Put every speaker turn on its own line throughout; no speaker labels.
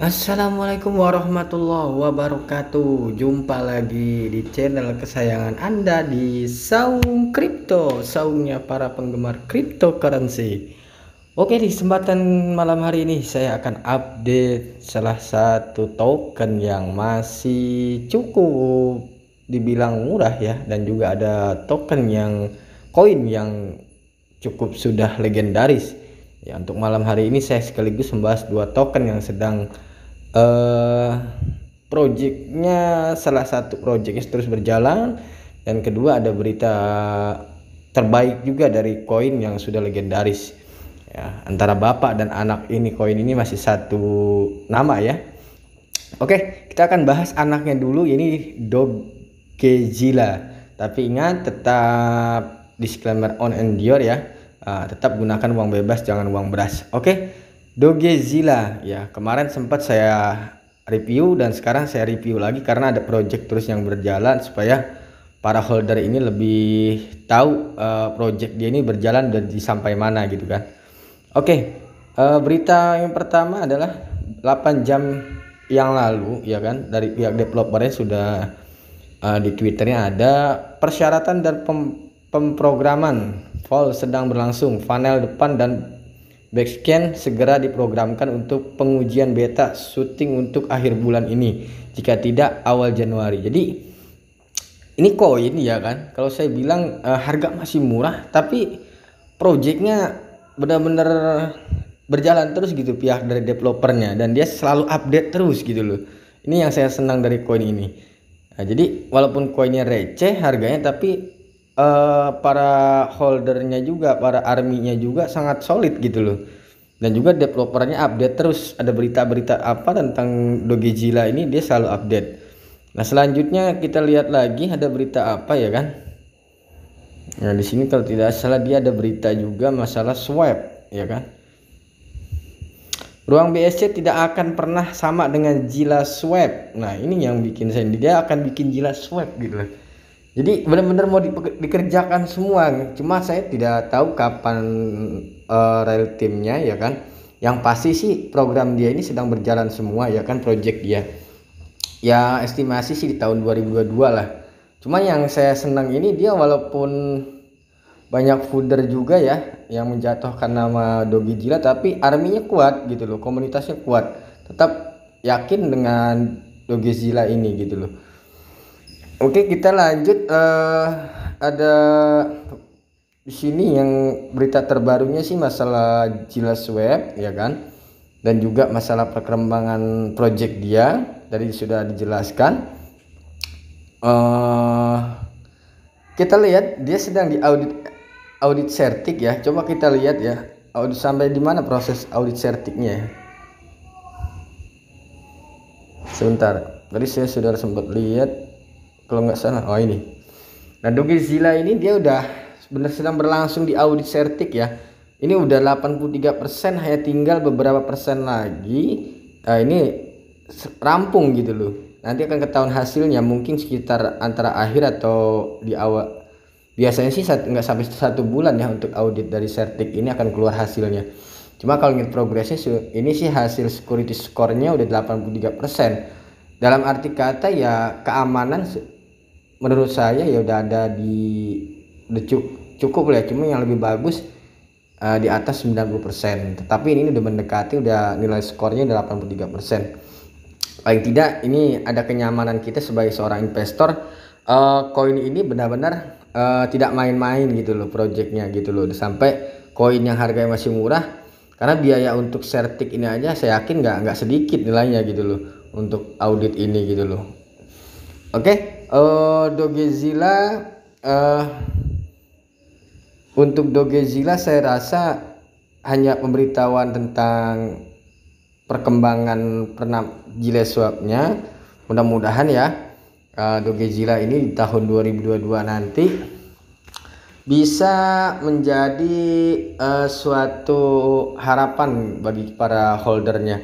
Assalamualaikum warahmatullahi wabarakatuh Jumpa lagi di channel kesayangan Anda di Saung Kripto Saungnya para penggemar cryptocurrency Oke di kesempatan malam hari ini saya akan update salah satu token yang masih cukup dibilang murah ya Dan juga ada token yang koin yang cukup sudah legendaris Ya untuk malam hari ini saya sekaligus membahas dua token yang sedang uh, projectnya salah satu projectnya terus berjalan dan kedua ada berita terbaik juga dari koin yang sudah legendaris ya antara bapak dan anak ini koin ini masih satu nama ya oke kita akan bahas anaknya dulu ini Dogezilla tapi ingat tetap disclaimer on and your ya uh, tetap gunakan uang bebas jangan uang beras oke Dogezilla ya kemarin sempat saya review dan sekarang saya review lagi karena ada project terus yang berjalan supaya para holder ini lebih tahu uh, project dia ini berjalan dan sampai mana gitu kan. Oke, okay, uh, eh, berita yang pertama adalah 8 jam yang lalu ya kan dari pihak developernya sudah uh, di twitternya ada persyaratan dan pem pemprograman fall sedang berlangsung panel depan dan Backscan segera diprogramkan untuk pengujian beta syuting untuk akhir bulan ini. Jika tidak awal Januari. Jadi ini koin ya kan. Kalau saya bilang uh, harga masih murah tapi projectnya benar-benar berjalan terus gitu pihak dari developernya dan dia selalu update terus gitu loh. Ini yang saya senang dari koin ini. Nah, jadi walaupun koinnya receh harganya tapi uh, para holdernya juga para arminya juga sangat solid gitu loh dan juga developernya update terus ada berita-berita apa tentang Dogezilla ini dia selalu update nah selanjutnya kita lihat lagi ada berita apa ya kan nah di sini kalau tidak salah dia ada berita juga masalah swap ya kan ruang BSC tidak akan pernah sama dengan Jila Swap. nah ini yang bikin saya dia akan bikin Jila Swap gitu loh jadi benar-benar mau dikerjakan semua cuma saya tidak tahu kapan uh, real timnya ya kan yang pasti sih program dia ini sedang berjalan semua ya kan project dia ya estimasi sih di tahun 2022 lah cuma yang saya senang ini dia walaupun banyak fooder juga ya yang menjatuhkan nama Dogi Jila tapi arminya kuat gitu loh komunitasnya kuat tetap yakin dengan Dogi Jila ini gitu loh Oke, kita lanjut uh, ada di sini yang berita terbarunya sih masalah Jelas Web ya kan. Dan juga masalah perkembangan project dia dari sudah dijelaskan. Uh, kita lihat dia sedang di audit audit sertik ya. Coba kita lihat ya. Audit sampai di mana proses audit sertiknya ya? Sebentar. Tadi saya sudah sempat lihat kalau nggak salah oh ini nah Doge Zilla ini dia udah sebenarnya sedang berlangsung di audit sertik ya ini udah 83% hanya tinggal beberapa persen lagi nah, ini rampung gitu loh nanti akan ketahuan hasilnya mungkin sekitar antara akhir atau di awal biasanya sih nggak sampai satu bulan ya untuk audit dari sertik ini akan keluar hasilnya cuma kalau ingin progresnya ini sih hasil security score-nya udah 83% dalam arti kata ya keamanan menurut saya ya udah ada di udah cukup lah ya. cuma yang lebih bagus uh, di atas 90% tetapi ini udah mendekati udah nilai skornya udah 83% paling tidak ini ada kenyamanan kita sebagai seorang investor eh, koin uh, ini benar-benar uh, tidak main-main gitu loh projectnya gitu loh sampai koin yang harganya masih murah karena biaya untuk sertik ini aja saya yakin nggak nggak sedikit nilainya gitu loh untuk audit ini gitu loh oke okay? uh, eh, Dogezilla uh, eh, untuk Dogezilla saya rasa hanya pemberitahuan tentang perkembangan pernah gile swabnya mudah-mudahan ya uh, eh, Dogezilla ini di tahun 2022 nanti bisa menjadi uh, suatu harapan bagi para holdernya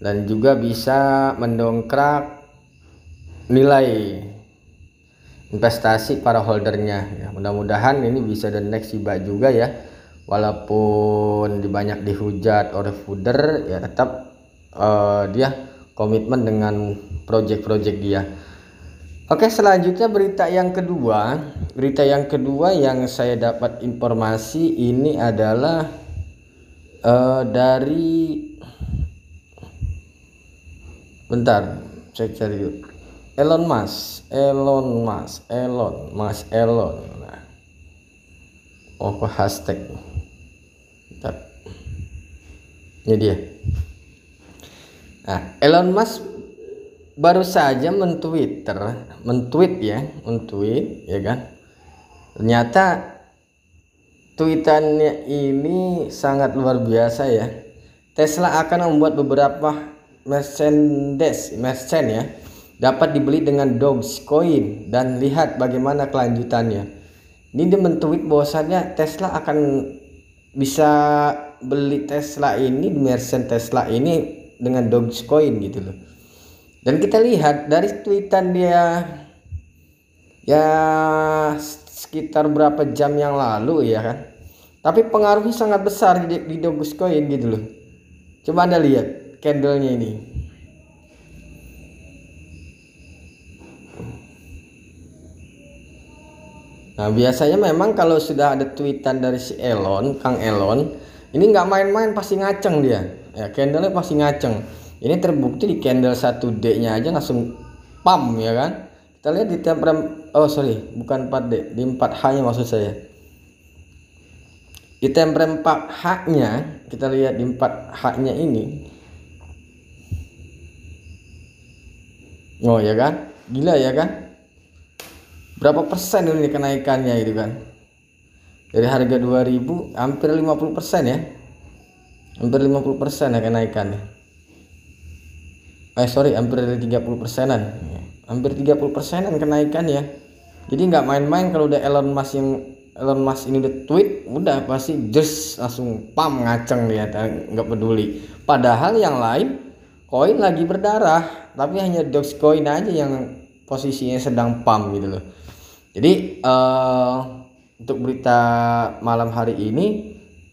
dan juga bisa mendongkrak nilai investasi para holdernya ya mudah-mudahan ini bisa the next Shiba juga ya walaupun banyak dihujat oleh fooder ya tetap uh, dia komitmen dengan project-project dia Oke selanjutnya berita yang kedua berita yang kedua yang saya dapat informasi ini adalah uh, dari bentar saya cari yuk Elon Musk, Elon Musk, Elon, Musk, Elon. Nah. Oh, hashtag. Bentar. Ini dia. Nah, Elon Musk baru saja mentwitter, mentweet ya, mentweet ya kan. Ternyata tweetannya ini sangat luar biasa ya. Tesla akan membuat beberapa Mercedes, Mercedes ya, dapat dibeli dengan Dogecoin dan lihat bagaimana kelanjutannya. Ini dia mentweet bahwasannya Tesla akan bisa beli Tesla ini merchant Tesla ini dengan Dogecoin gitu loh. Dan kita lihat dari tweetan dia ya sekitar berapa jam yang lalu ya kan. Tapi pengaruhnya sangat besar di, di Dogecoin gitu loh. Coba Anda lihat candlenya ini. Nah biasanya memang kalau sudah ada tweetan dari si Elon, Kang Elon, ini nggak main-main pasti ngaceng dia. Ya candlenya pasti ngaceng. Ini terbukti di candle 1D-nya aja langsung pam ya kan. Kita lihat di temperam, oh sorry bukan 4D di 4H-nya maksud saya. Di temperam 4H-nya kita lihat di 4H-nya ini. Oh ya kan, gila ya kan berapa persen ini kenaikannya gitu kan dari harga 2000 hampir 50 persen ya hampir 50 persen ya kenaikannya eh sorry hampir 30 persenan hampir 30 persenan kenaikan ya jadi nggak main-main kalau udah Elon Musk yang Elon Musk ini udah tweet udah pasti just langsung pam ngaceng dia nggak peduli padahal yang lain koin lagi berdarah tapi hanya Dogecoin aja yang posisinya sedang pam gitu loh jadi uh, untuk berita malam hari ini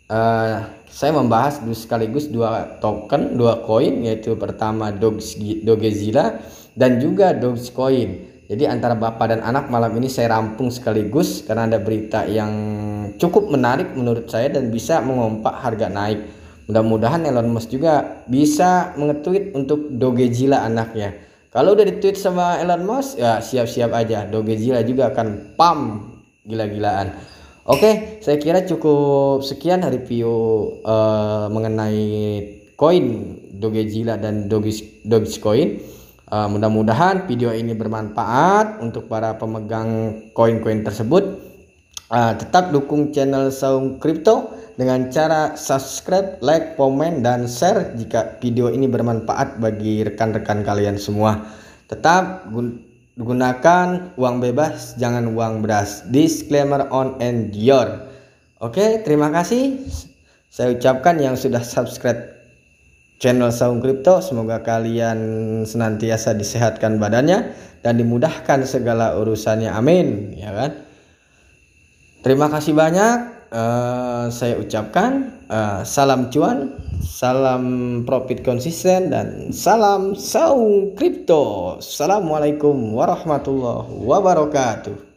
uh, saya membahas sekaligus dua token, dua koin yaitu pertama Dogezilla dan juga Dogecoin. Jadi antara bapak dan anak malam ini saya rampung sekaligus karena ada berita yang cukup menarik menurut saya dan bisa mengompak harga naik. Mudah-mudahan Elon Musk juga bisa mengetweet untuk Dogezilla anaknya kalau udah di-tweet sama Elon Musk, ya siap-siap aja. Dogezilla juga akan pam gila-gilaan. Oke, saya kira cukup sekian review uh, mengenai koin Dogezilla dan Doge Dogecoin. Uh, eh, mudah-mudahan video ini bermanfaat untuk para pemegang koin-koin tersebut. Uh, tetap dukung channel Saung Crypto dengan cara subscribe, like, komen, dan share jika video ini bermanfaat bagi rekan-rekan kalian semua. Tetap gunakan uang bebas, jangan uang beras. Disclaimer on and your. Oke, terima kasih. Saya ucapkan yang sudah subscribe channel Saung crypto. Semoga kalian senantiasa disehatkan badannya dan dimudahkan segala urusannya. Amin, ya kan? Terima kasih banyak. Eh, saya ucapkan uh, salam cuan, salam profit konsisten dan salam saung kripto. Assalamualaikum warahmatullahi wabarakatuh.